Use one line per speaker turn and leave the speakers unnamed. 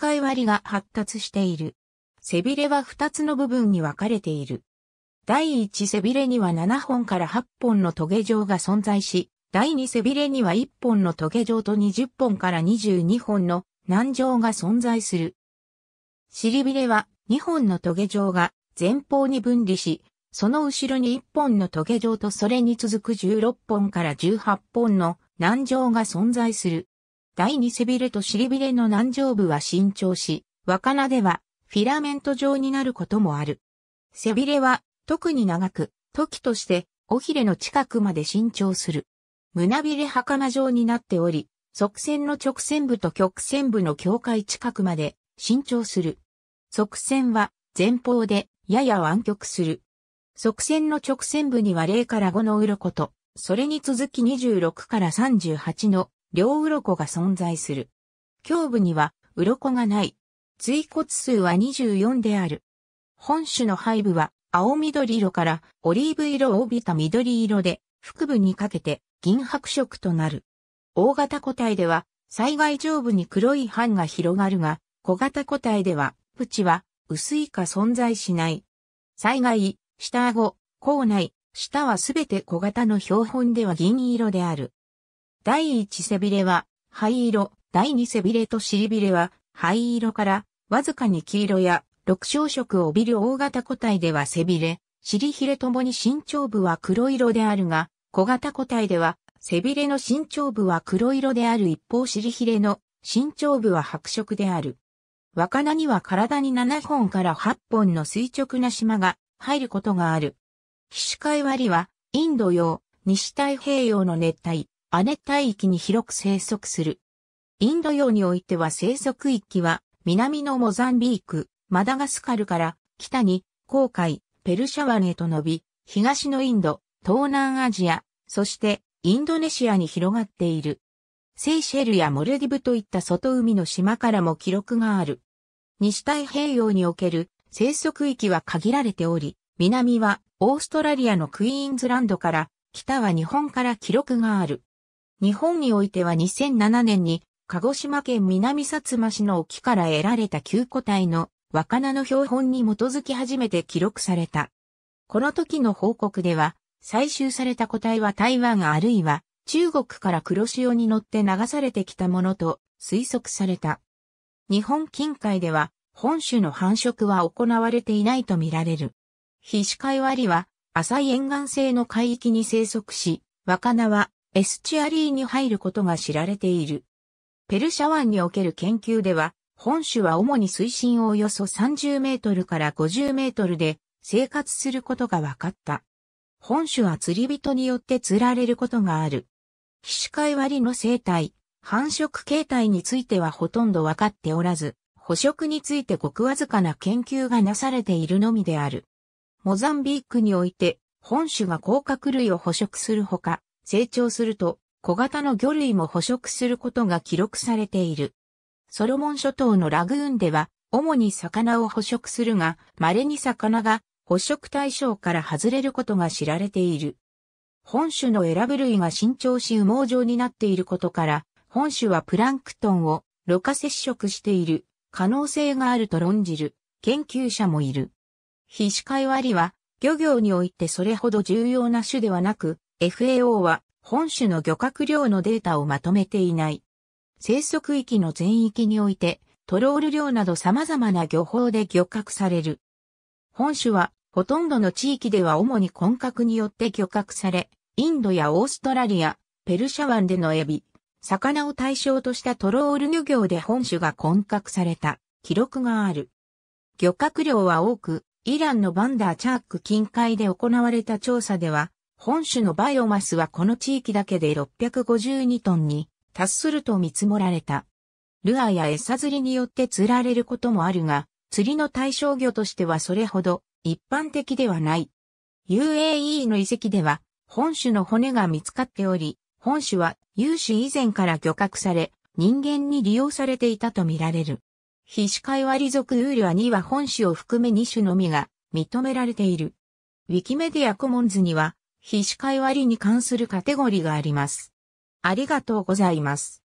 使い割が発達している。背びれは2つの部分に分かれている。第1背びれには7本から8本の棘状が存在し、第2背びれには1本の棘状と20本から22本の軟状が存在する。尻びれは2本の棘状が前方に分離し、その後ろに1本の棘状とそれに続く16本から18本の軟状が存在する。第二背びれと尻びれの南上部は伸長し、若菜ではフィラメント状になることもある。背びれは特に長く、時として尾ひれの近くまで伸長する。胸びれ袴状になっており、側線の直線部と曲線部の境界近くまで伸長する。側線は前方でやや湾曲する。側線の直線部には0から5の鱗と、それに続き26から38の両鱗が存在する。胸部には鱗がない。椎骨数は24である。本種の背部は青緑色からオリーブ色を帯びた緑色で、腹部にかけて銀白色となる。大型個体では災害上部に黒い斑が広がるが、小型個体では、プチは薄いか存在しない。災害、下顎、口内、下はすべて小型の標本では銀色である。第一背びれは灰色、第二背びれと尻びれは灰色からわずかに黄色や六小色を帯びる大型個体では背びれ、尻ひれともに身長部は黒色であるが、小型個体では背びれの身長部は黒色である一方尻ひれの身長部は白色である。若菜には体に7本から8本の垂直な島が入ることがある。皮脂界割はインド洋、西太平洋の熱帯、亜熱帯域に広く生息する。インド洋においては生息域は南のモザンビーク、マダガスカルから北に黄海、ペルシャ湾へと伸び、東のインド、東南アジア、そしてインドネシアに広がっている。セイシェルやモルディブといった外海の島からも記録がある。西太平洋における生息域は限られており、南はオーストラリアのクイーンズランドから、北は日本から記録がある。日本においては2007年に、鹿児島県南薩摩市の沖から得られた旧個体の若菜の標本に基づき初めて記録された。この時の報告では、採集された個体は台湾あるいは中国から黒潮に乗って流されてきたものと推測された。日本近海では本種の繁殖は行われていないとみられる。ヒシカ割は浅い沿岸性の海域に生息し、若菜はエスチュアリーに入ることが知られている。ペルシャ湾における研究では、本種は主に水深をおよそ30メートルから50メートルで生活することが分かった。本種は釣り人によって釣られることがある。皮脂界割の生態、繁殖形態についてはほとんど分かっておらず、捕食についてごくわずかな研究がなされているのみである。モザンビークにおいて、本種が甲殻類を捕食するほか、成長すると小型の魚類も捕食することが記録されている。ソロモン諸島のラグーンでは主に魚を捕食するが、稀に魚が捕食対象から外れることが知られている。本種の選ぶ類が伸長し羽毛状になっていることから、本種はプランクトンをろ過接触している可能性があると論じる研究者もいる。皮脂カ割は漁業においてそれほど重要な種ではなく、FAO は本種の漁獲量のデータをまとめていない。生息域の全域において、トロール量など様々な漁法で漁獲される。本種は、ほとんどの地域では主に混獲によって漁獲され、インドやオーストラリア、ペルシャ湾でのエビ、魚を対象としたトロール漁業で本種が混獲された記録がある。漁獲量は多く、イランのバンダーチャーク近海で行われた調査では、本種のバイオマスはこの地域だけで652トンに達すると見積もられた。ルアーや餌釣りによって釣られることもあるが、釣りの対象魚としてはそれほど一般的ではない。UAE の遺跡では本種の骨が見つかっており、本種は有種以前から漁獲され、人間に利用されていたとみられる。ヒシカイワリ属ウールアには本種を含め2種のみが認められている。ウィキメディアコモンズには非歯科割に関するカテゴリがあります。ありがとうございます。